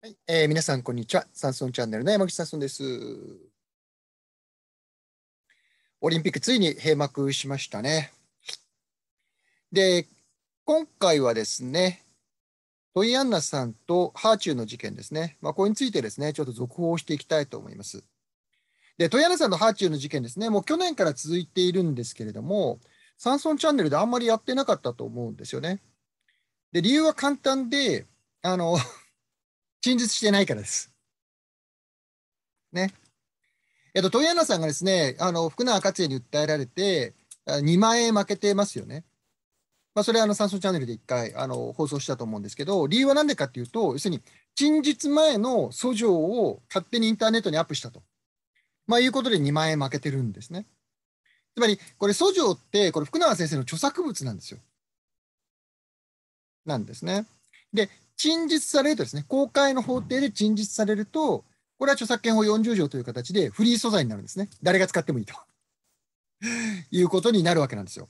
はい、えー、皆さんこんにちは。サンソンチャンネルの山口サンソンです。オリンピックついに閉幕しましたね。で、今回はですね、トイアンナさんとハーチューの事件ですね。まあ、これについてですね、ちょっと続報していきたいと思います。で、トイアンナさんとハーチューの事件ですね、もう去年から続いているんですけれども、サンソンチャンネルであんまりやってなかったと思うんですよね。で、理由は簡単で、あの陳述してないからです。ね。えっと、問屋さんがですね、あの福永克也に訴えられて、2万円負けてますよね。まあ、それはあの産総チャンネルで1回あの放送したと思うんですけど、理由はなんでかっていうと、要するに、陳述前の訴状を勝手にインターネットにアップしたと、まあ、いうことで2万円負けてるんですね。つまり、これ、訴状って、これ、福永先生の著作物なんですよ。なんですね。で、陳述されるとですね、公開の法廷で陳述されると、これは著作権法40条という形でフリー素材になるんですね。誰が使ってもいいと いうことになるわけなんですよ。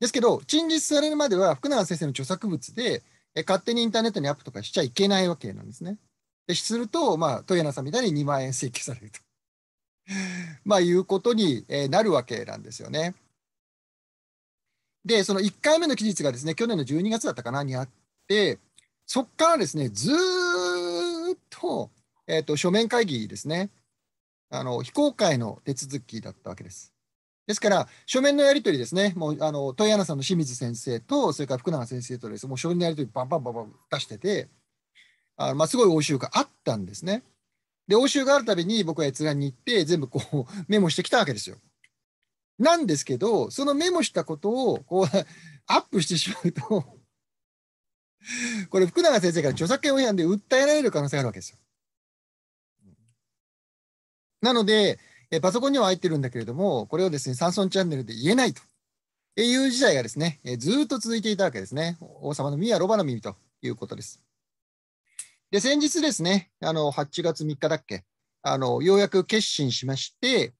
ですけど、陳述されるまでは福永先生の著作物で、勝手にインターネットにアップとかしちゃいけないわけなんですね。ですると、まあ、トイさんみたいに2万円請求されると まあ、いうことになるわけなんですよね。で、その1回目の期日がですね、去年の12月だったかなにあって、そこからですね、ずっと,、えーと、と書面会議ですねあの、非公開の手続きだったわけです。ですから、書面のやり取りですね、もうあの問屋さんの清水先生と、それから福永先生とです、もう書面のやり取り、バンバンバンバン出してて、あまあ、すごい応酬があったんですね。で、応酬があるたびに僕は閲覧に行って、全部こう メモしてきたわけですよ。なんですけど、そのメモしたことをこうアップしてしまうとこれ福永先生から著作権法違反で訴えられる可能性があるわけですよ。なので、えパソコンには入ってるんだけれども、これをですね、サ村ンチャンネルで言えないという事態がですね、えずっと続いていたわけですね。王様の耳はロバの耳ということです。で、先日ですね、あの8月3日だっけ、あのようやく決心しまして、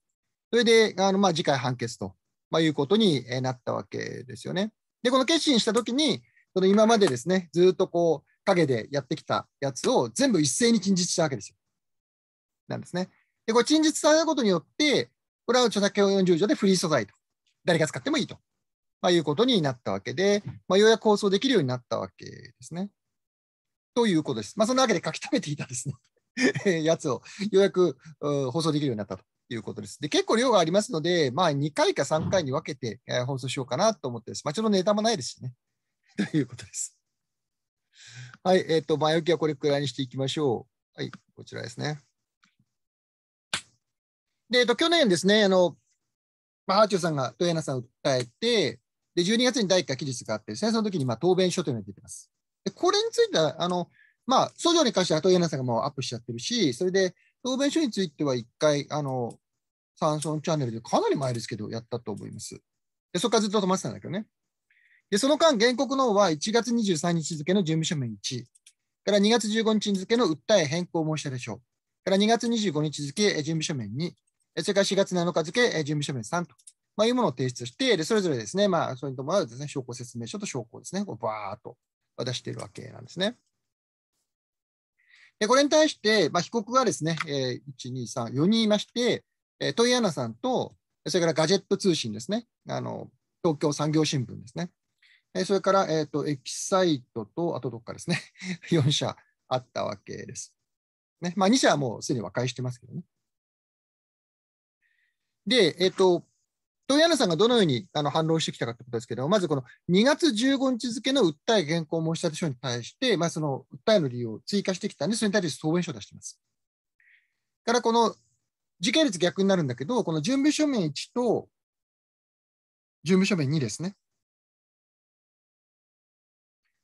それであの、まあ、次回判決と、まあ、いうことになったわけですよね。で、この決心したときに、その今までですね、ずっとこう、陰でやってきたやつを全部一斉に陳述したわけですよ。なんですね。で、これ陳述されたことによって、これは著作権40条でフリー素材と、誰が使ってもいいと、まあ、いうことになったわけで、まあ、ようやく放送できるようになったわけですね。ということです。まあ、そんなわけで書き溜めていたですね やつをようやく放送できるようになったということです。で、結構量がありますので、まあ、2回か3回に分けて放送しようかなと思ってます。まあ、ちょっとネタもないですしね。ということです。はい、えっ、ー、と、前置きはこれくらいにしていきましょう。はい、こちらですね。で、えっ、ー、と、去年ですね、あの、ハーチューさんがトエナさんを訴えて、で、12月に第1回期日があってですね、その時に、まあ、答弁書というのが出てます。で、これについては、あの、まあ、訴状に関してはトエナさんがもうアップしちゃってるし、それで、答弁書については1回、あの、サンソンチャンネルでかなり前ですけど、やったと思います。で、そこからずっと止まってたんだけどね。で、その間、原告の方は1月23日付の準備書面1、から2月15日付の訴え変更申し立て書、から2月25日付準備書面2、それから4月7日付準備書面3と、まあ、いうものを提出して、でそれぞれですね、まあ、それに伴うです、ね、証拠説明書と証拠ですね、こうバーっと出しているわけなんですね。でこれに対して、まあ、被告がですね、えー、1、2、3、4人いまして、えー、問屋さんと、それからガジェット通信ですね、あの東京産業新聞ですね。えそれから、えーと、エキサイトと、あとどっかですね、4 社あったわけです。ねまあ、2社はもうすでに和解してますけどね。で、えっ、ー、と、問屋さんがどのようにあの反論してきたかということですけどまずこの2月15日付の訴え原稿申立書に対して、まあ、その訴えの理由を追加してきたんで、それに対して答弁書を出しています。からこの時系列逆になるんだけど、この準備書面1と準備書面2ですね。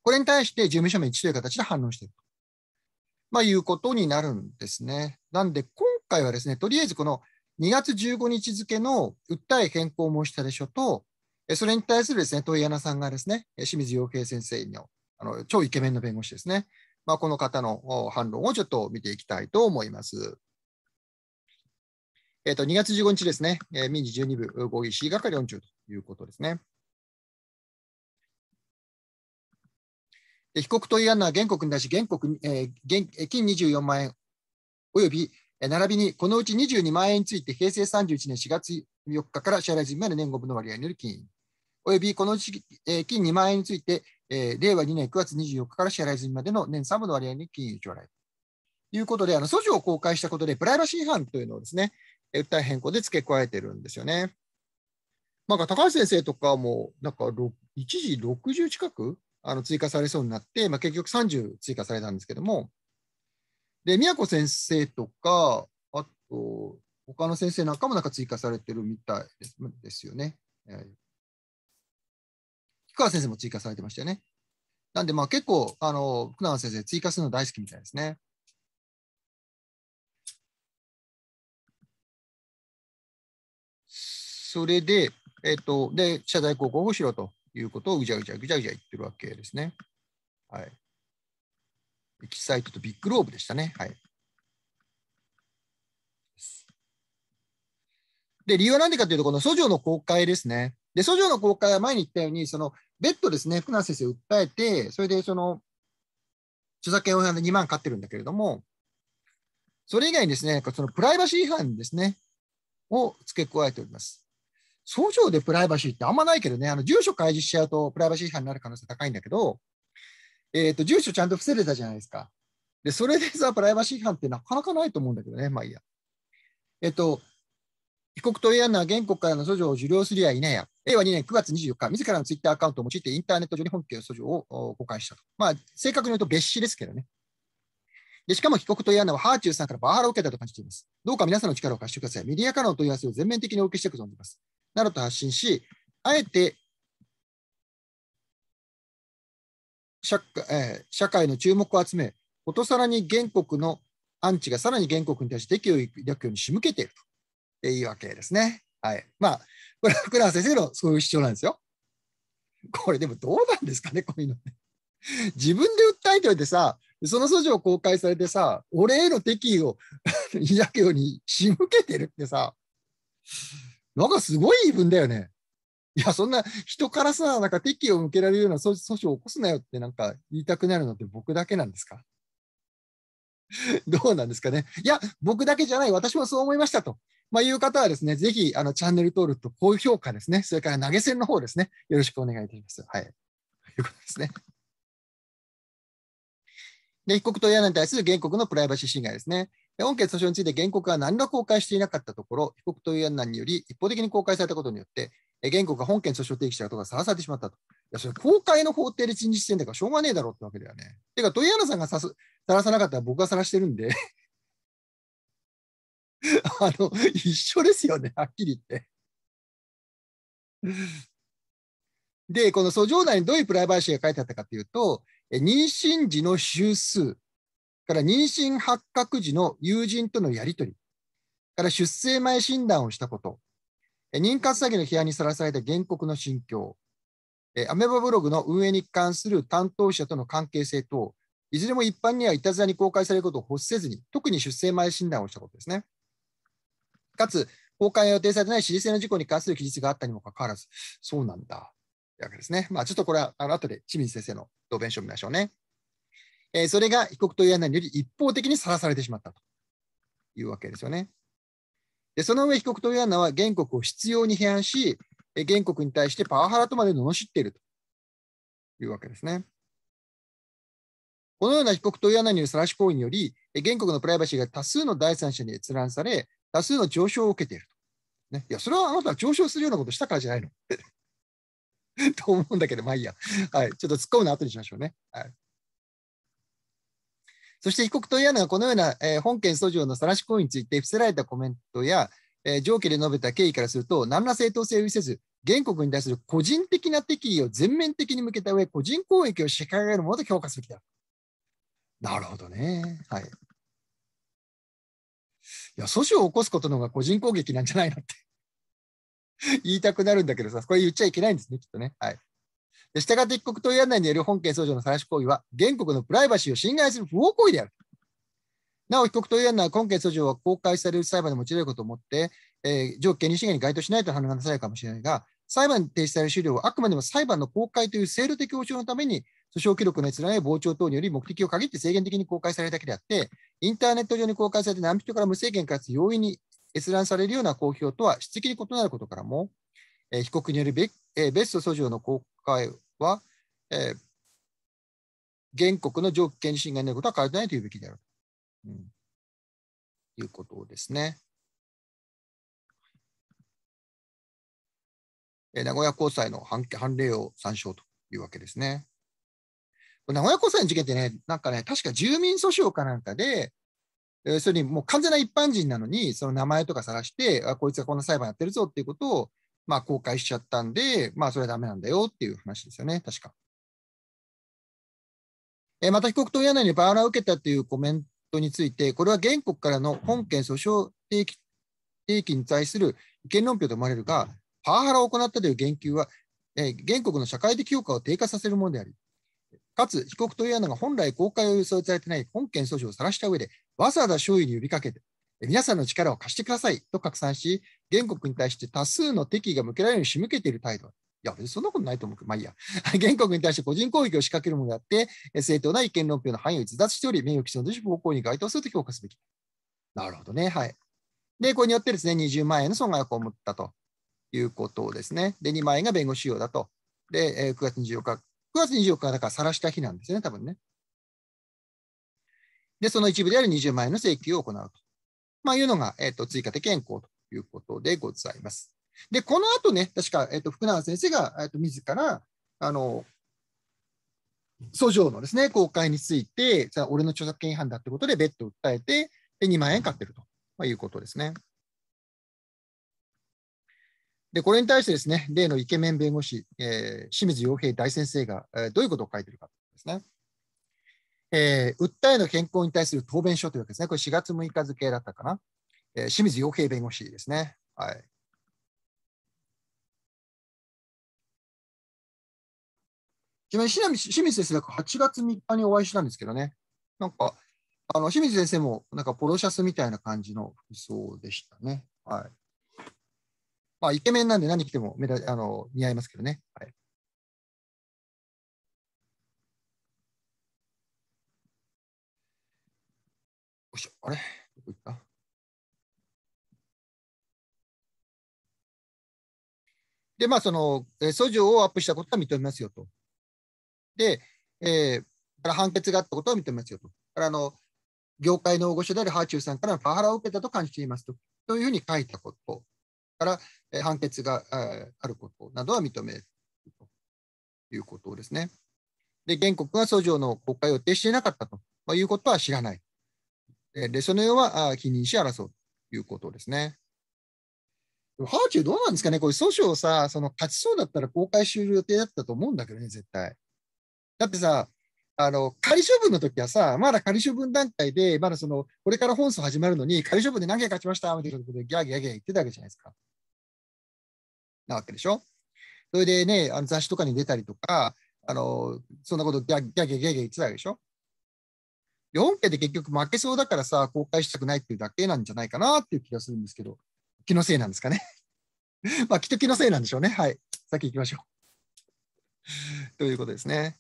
これに対して事務所名一という形で反論していると、まあ、いうことになるんですね。なんで、今回はですね、とりあえずこの2月15日付の訴え変更申立書と、それに対するですね、問柳さんがですね、清水洋平先生のあの超イケメンの弁護士ですね、まあ、この方の反論をちょっと見ていきたいと思います。えっ、ー、と、2月15日ですね、民事12部合議 C 係40ということですね。被告という案は原告に対し原告、えー、金24万円および並びにこのうち22万円について平成31年4月4日から支払い済みまで年後分の割合による金およびこのうち、えー、金2万円について、えー、令和2年9月24日から支払い済みまでの年3分の割合に金融払い。ということで、あの訴状を公開したことで、プライバシー違反というのをですね、訴え変更で付け加えてるんですよね。なんか高橋先生とかも、なんか1時60近くあの追加されそうになって、まあ、結局30追加されたんですけども、で、宮子先生とか、あと、他の先生なんかもなんか追加されてるみたいですよね。えー、菊川先生も追加されてましたよね。なんで、まあ結構、あの、福永先生追加するの大好きみたいですね。それで、えっ、ー、と、で、謝罪広告をしろと。いうことをうじゃうじゃぐじゃぐじゃ言ってるわけですね。はい。エキサイトとビッグローブでしたね。はい。で、理由は何でかというと、この訴状の公開ですね。で、訴状の公開は前に言ったように、そのベッドですね、福永先生訴えて、それでその著作権法違反で2万買ってるんだけれども、それ以外にですね、そのプライバシー違反ですね、を付け加えております。訴状でプライバシーってあんまないけどね、あの住所開示しちゃうとプライバシー違反になる可能性高いんだけど、えっ、ー、と、住所ちゃんと伏せれたじゃないですか。で、それでさ、プライバシー違反ってなかなかないと思うんだけどね、まあいいや。えっ、ー、と、被告と嫌な原告からの訴状を受領すりゃいないや。令和2年9月24日、自らのツイッターアカウントを用いてインターネット上に本件の訴状を公開したと。まあ、正確に言うと別紙ですけどね。で、しかも被告と嫌なはハーチューさんからバーハラを受けたと感じています。どうか皆さんの力を貸してください。メディアからの問い合わせを全面的にお受けしていくとじます。などと発信し、あえて社,、えー、社会の注目を集め、ことさらに原告のアンチがさらに原告に対して敵を抱くように仕向けているというわけですね。はい。まあ、これは福永先生のそういう主張なんですよ。これでもどうなんですかね、こういうの。自分で訴えておいてさ、その訴状を公開されてさ、俺への敵意を抱くように仕向けてるってさ、なんかすごい言い分だよね。いや、そんな人からさ、なんか敵を向けられるような訴訟を起こすなよってなんか言いたくなるのって僕だけなんですか どうなんですかね。いや、僕だけじゃない、私もそう思いましたと。まあ、いう方はですね、ぜひあのチャンネル登録と高評価ですね、それから投げ銭の方ですね、よろしくお願いいたします。はい。ということですね。で、被告と親に対する原告のプライバシー侵害ですね。本件訴訟について原告は何ら公開していなかったところ、被告という案内により一方的に公開されたことによって、原告が本件訴訟提起したことがさらされてしまったと。いや、それ公開の法廷で陳述してんだからしょうがねえだろうってわけだよね。てか、問屋さんがさすさらさなかったら僕がさらしてるんで あの、一緒ですよね、はっきり言ってで、この訴状内にどういうプライバシーが書いてあったかというと、妊娠時の週数、から妊娠発覚時の友人とのやり取り、から出生前診断をしたこと、妊活詐欺の部屋にさらされた原告の心境、アメバブログの運営に関する担当者との関係性等、いずれも一般にはいたずらに公開されることを欲せずに、特に出生前診断をしたことですね。かつ、公開が予定されてない私事性の事故に関する記述があったにもかかわらず、そうなんだ、というわけですね。まあ、ちょっとこれはあの後で清水先生の答弁書を見ましょうね。えそれが被告という案内により一方的にさらされてしまったというわけですよね。でその上、被告という案は原告を執拗に批判し、原告に対してパワハラとまで罵っているというわけですね。このような被告という案によるらし行為により、原告のプライバシーが多数の第三者に閲覧され、多数の上昇を受けていると。ね、いや、それはあなたは上昇するようなことしたからじゃないの と思うんだけど、まあいいや。はい、ちょっと突っ込むの後にしましょうね。はいそして被告というのはこのような、えー、本件訴状のさらし行為について伏せられたコメントや、えー、上記で述べた経緯からすると、何ら正当性を有せず、原告に対する個人的な敵意を全面的に向けた上、個人攻撃を支払えるものと評価すべきだ。なるほどね。はい。いや、訴訟を起こすことの方が個人攻撃なんじゃないのって 言いたくなるんだけどさ、これ言っちゃいけないんですね、きっとね。はい。したがって一国という案内による本件訴状の晒し行為は、原告のプライバシーを侵害する不法行為である。なお、被告という案内は、本件訴状は公開される裁判で用いらることをもって、えー、条件に資源に該当しないと判断されるかもしれないが、裁判に提出される資料は、あくまでも裁判の公開という制度的保障のために、訴訟記録の閲覧や傍聴等により目的を限って制限的に公開されるだけであって、インターネット上に公開されて何人から無制限かつ容易に閲覧されるような公表とは質的に異なることからも、えー、被告によるベスト訴状の公開は、えー、原告の条件に侵害になることは変えてないというべきである。うん、いうことですね。え名古屋高裁の判判例を参照というわけですね。名古屋高裁の事件ってね、なんかね、確か住民訴訟かなんかで、要するにもう完全な一般人なのに、その名前とか探して、あこいつがこんな裁判やってるぞっていうことをまあ、公開しちゃったんで、まあ、それはダメなんだよっていう話ですよね、確か。えまた被告と親内にバーラーを受けたというコメントについて、これは原告からの本件訴訟提起提起に対する意見論評と思われるが、パワハラを行ったという言及は、え原告の社会的評価を低下させるものであり、かつ被告というが本来公開を予想されていない本件訴訟を晒した上で、わざわざ周囲に呼びかけて、皆さんの力を貸してくださいと拡散し、原告に対して多数の敵意が向けられるように仕向けている態度。いや、別にそんなことないと思うけど、まあいいや。原告に対して個人攻撃を仕掛けるものであって、正当な意見論評の範囲を逸脱しており、名誉毀損とし暴行に該当すると評価すべき。なるほどね。はい。で、これによってですね、20万円の損害を被ったということですね。で、2万円が弁護士用だと。で、9月24日、9月24日だから晒した日なんですね、多分ね。で、その一部である20万円の請求を行うと。まあ、いうのが、えっ、と、追加で健康ということでございます。で、この後ね、確か、えっ、と、福永先生が、えっ、と、自ら、あの、訴状のですね、公開について、じゃ俺の著作権違反だってことで別途訴えて、で2万円買ってると、まあ、いうことですね。で、これに対してですね、例のイケメン弁護士、えー、清水洋平大先生が、えー、どういうことを書いてるかですね。えー、訴えの健康に対する答弁書というわけですね。これ4月6日付だったかな。えー、清水洋平弁護士ですね。はい。ちなみに清水先生、8月3日にお会いしたんですけどね。なんか、あの清水先生もなんかポロシャスみたいな感じの服装でしたね。はい。まあ、イケメンなんで何着ても目だあの似合いますけどね。あれどこ行ったで、まあ、その、訴状をアップしたことは認めますよと。で、えー、判決があったことは認めますよと。あの業界の大御所であるハーチューさんからのパワハラを受けたと感じていますと。というふうに書いたこと。から、えー、判決があることなどは認めるということですね。で、原告が訴状の国会を予定していなかったということは知らない。で、その世は否認し争うということですね。ハーチューどうなんですかねこれ訴訟をさ、その勝ちそうだったら公開終了予定だったと思うんだけどね、絶対。だってさ、あの、仮処分の時はさ、まだ仮処分段階で、まだその、これから本訴始まるのに、仮処分で何件勝ちましたみたいなことでギャーギャーギャー言ってたわけじゃないですか。なわけでしょそれでね、あの雑誌とかに出たりとか、あの、そんなことギャーギャーギャーギャー言ってたわけでしょ4家で結局負けそうだからさ、公開したくないっていうだけなんじゃないかなっていう気がするんですけど、気のせいなんですかね。まあ、きっと気のせいなんでしょうね。はい。先行きましょう。ということですね。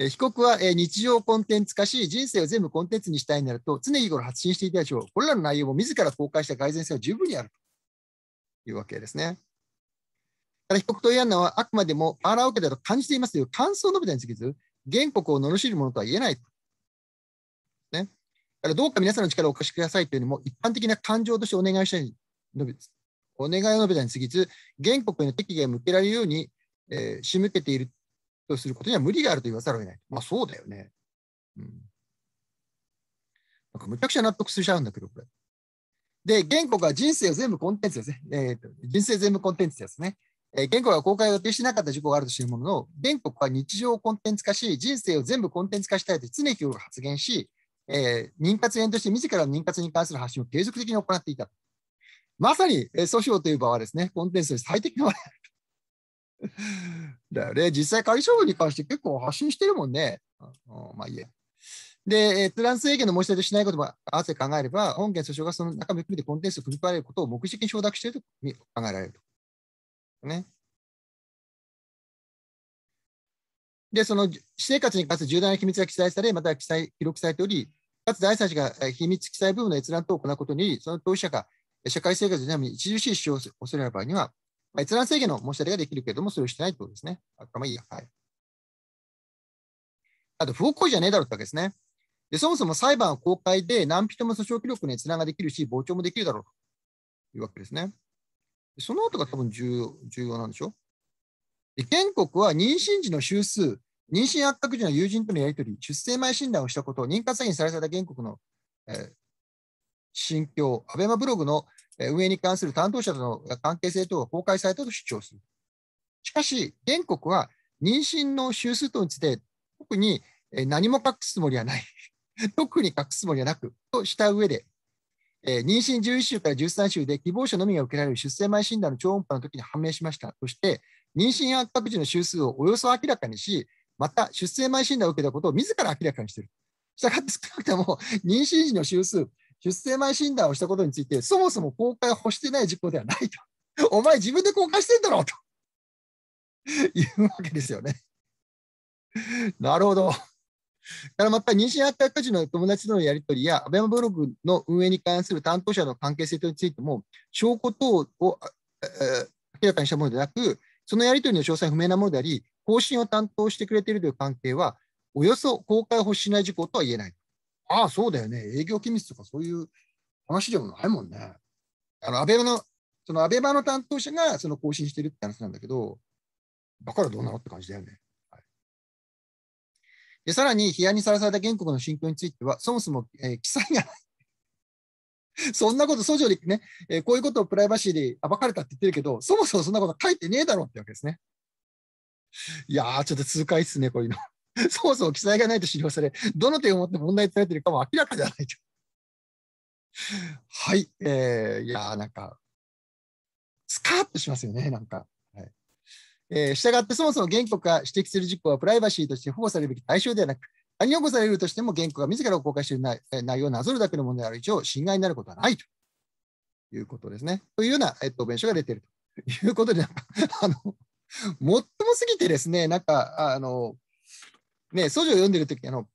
え被告は、え日常コンテンツ化し、人生を全部コンテンツにしたいになると、常日頃発信していたでしょう。これらの内容も自ら公開した改善性は十分にあるというわけですね。ただ、被告とイアンナはあくまでもパーラオケだと感じていますという感想を述べたにつきず、原告を罵るものとは言えないとからどうか皆さんの力をお貸しくださいというよりも、一般的な感情としてお願いしたい述べお願いを述べたに過ぎず、原告への敵意が向けられるように、えー、仕向けているとすることには無理があると言わざるを得ない。まあそうだよね。うん。なんかむちゃくちゃ納得しちゃうんだけど、これ。で、原告は人生を全部コンテンツですね。えーと、人生全部コンテンツですね。えー、原告が公開を予定してなかった事故があるとするものの、原告は日常をコンテンツ化し、人生を全部コンテンツ化したいと常日頃発言し、えー、妊活園として自らの妊活に関する発信を継続的に行っていた。まさに、えー、訴訟という場はですね、コンテンツに最適な場合だよね。実際、仮処分に関して結構発信してるもんね。あまあいいで、えー、トランス政権の申し立てしないことも合わせて考えれば、本件訴訟がその中身を含めてコンテンツを組み込まれることを目的に承諾していると考えられると。ね。で、その私生活に関する重大な秘密が記載され、また記載記録されており、かつ第三者が秘密記載部分の閲覧等を行うことに、その当事者が社会生活のために著しい支障を恐れる場合には、ま閲覧制限の申し立てができるけれども、それをしてないということですね。頭いいや。はい。あと、不法行為じゃねえだろってわけですね。でそもそも裁判は公開で何人も訴訟記録の閲覧ができるし、傍聴もできるだろうというわけですね。その後が多分重要重要なんでしょう。で原告は妊娠時の週数、妊娠発覚時の友人とのやり取り、出生前診断をしたことを妊活詐欺にされた原告の、えー、心境、アベマブログの運営に関する担当者との関係性等が公開されたと主張する。しかし、原告は妊娠の週数等について、特に何も隠すつもりはない、特に隠すつもりはなくとした上で、えー、妊娠11週から13週で希望者のみが受けられる出生前診断の超音波の時に判明しましたとして、妊娠発覚時の週数をおよそ明らかにし、また出生前診断を受けたことを自ら明らかにしている。したがって少なくとも妊娠時の週数、出生前診断をしたことについて、そもそも公開を欲してない事項ではないと。お前自分で公開してんだろうと。いうわけですよね。なるほど。からまた妊娠発覚時の友達とのやり取りや、アベマブログの運営に関する担当者の関係性についても、証拠等を、えー、明らかにしたものでなく、そのやり取りの詳細不明なものであり、更新を担当してくれているという関係は、およそ公開保しない事項とは言えない。ああ、そうだよね。営業機密とかそういう話でもないもんね。あの、アベマの、そのアベマの担当者がその更新してるって話なんだけど、だからどうなのって感じだよね。はい、でさらに、批判にさらされた原告の信教については、そもそも、えー、記載がない。そんなこと訴状でね、えー、こういうことをプライバシーで暴かれたって言ってるけど、そもそもそんなこと書いてねえだろってわけですね。いやー、ちょっと痛快っすね、こういうの。そもそも記載がないと資料され、どの点を持って問題されているかも明らかではないと。はい、えー、いやー、なんか、スカッとしますよね、なんか。はえ従って、そもそも原告が指摘する事項はプライバシーとして保護されるべき対象ではなく、何を起こされるとしても原告が自らを公開している内容をなぞるだけのものである以上、侵害になることはないということですね。というような、えっと、弁書が出ているということで、あのもっともすぎてですね、なんか、あの、ね、ソジを読んでるとき、あの、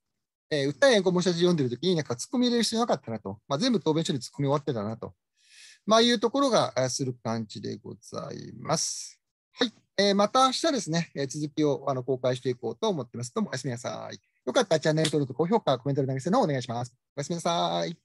えー、訴えやこもしゃじ読んでるときに、なんか突っ込み入れる必要なかったなと、まあ、全部答弁書に突っ込み終わってたなと、まあ、いうところがする感じでございます。はい。えー、また明日ですね、えー、続きをあの公開していこうと思ってます。どうもおやすみなさい。よかったらチャンネル登録、高評価、コメントの投げ銭のお願いします。おやすみなさい。